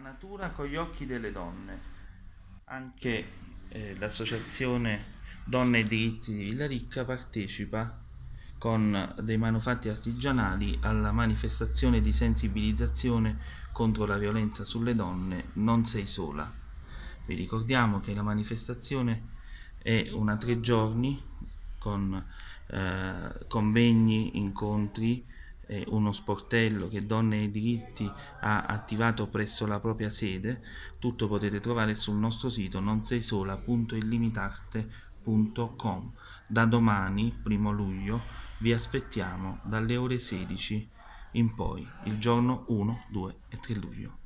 natura con gli occhi delle donne. Anche eh, l'associazione Donne e diritti di Villaricca partecipa con dei manufatti artigianali alla manifestazione di sensibilizzazione contro la violenza sulle donne Non sei sola. Vi ricordiamo che la manifestazione è una tre giorni con eh, convegni, incontri, eh, uno sportello che Donne e Diritti ha attivato presso la propria sede, tutto potete trovare sul nostro sito nonseisola.illimitarte.com. Da domani, primo luglio, vi aspettiamo dalle ore 16 in poi, il giorno 1, 2 e 3 luglio.